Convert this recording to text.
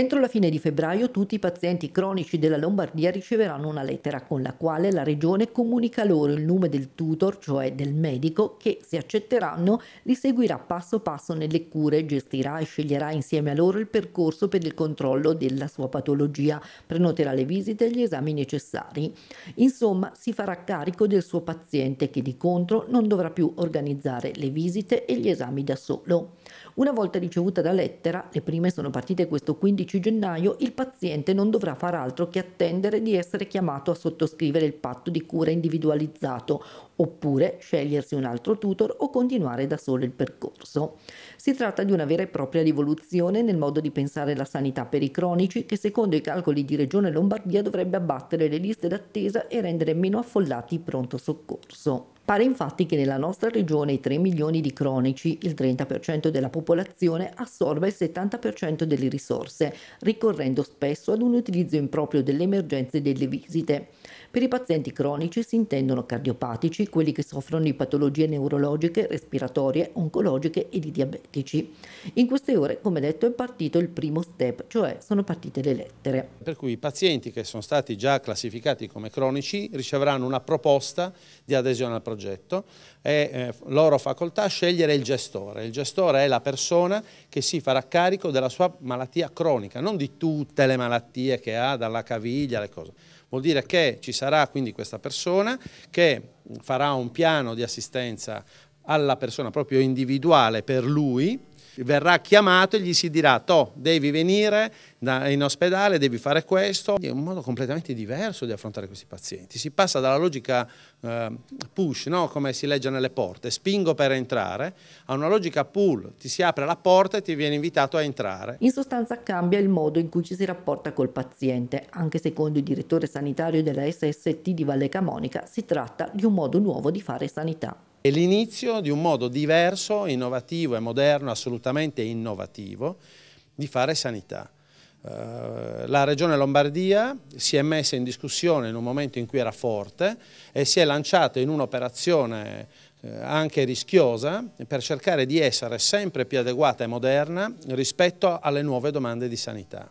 Entro la fine di febbraio tutti i pazienti cronici della Lombardia riceveranno una lettera con la quale la Regione comunica loro il nome del tutor, cioè del medico, che se accetteranno li seguirà passo passo nelle cure, gestirà e sceglierà insieme a loro il percorso per il controllo della sua patologia, prenoterà le visite e gli esami necessari. Insomma, si farà carico del suo paziente che di contro non dovrà più organizzare le visite e gli esami da solo. Una volta ricevuta la lettera, le prime sono partite questo 15 gennaio, il paziente non dovrà far altro che attendere di essere chiamato a sottoscrivere il patto di cura individualizzato, oppure scegliersi un altro tutor o continuare da solo il percorso. Si tratta di una vera e propria rivoluzione nel modo di pensare la sanità per i cronici che secondo i calcoli di Regione Lombardia dovrebbe abbattere le liste d'attesa e rendere meno affollati i pronto soccorso. Pare infatti che nella nostra regione i 3 milioni di cronici, il 30% della popolazione, assorba il 70% delle risorse, ricorrendo spesso ad un utilizzo improprio delle emergenze e delle visite. Per i pazienti cronici si intendono cardiopatici, quelli che soffrono di patologie neurologiche, respiratorie, oncologiche e di diabetici. In queste ore, come detto, è partito il primo step, cioè sono partite le lettere. Per cui i pazienti che sono stati già classificati come cronici riceveranno una proposta di adesione al progetto e eh, loro facoltà scegliere il gestore. Il gestore è la persona che si farà carico della sua malattia cronica, non di tutte le malattie che ha, dalla caviglia, le cose Vuol dire che ci sarà quindi questa persona che farà un piano di assistenza alla persona proprio individuale per lui, verrà chiamato e gli si dirà to, devi venire in ospedale, devi fare questo. È un modo completamente diverso di affrontare questi pazienti. Si passa dalla logica eh, push, no? come si legge nelle porte, spingo per entrare, a una logica pull, ti si apre la porta e ti viene invitato a entrare. In sostanza cambia il modo in cui ci si rapporta col paziente. Anche secondo il direttore sanitario della SST di Valle Camonica si tratta di un modo nuovo di fare sanità. È l'inizio di un modo diverso, innovativo e moderno, assolutamente innovativo, di fare sanità. Eh, la regione Lombardia si è messa in discussione in un momento in cui era forte e si è lanciata in un'operazione eh, anche rischiosa per cercare di essere sempre più adeguata e moderna rispetto alle nuove domande di sanità.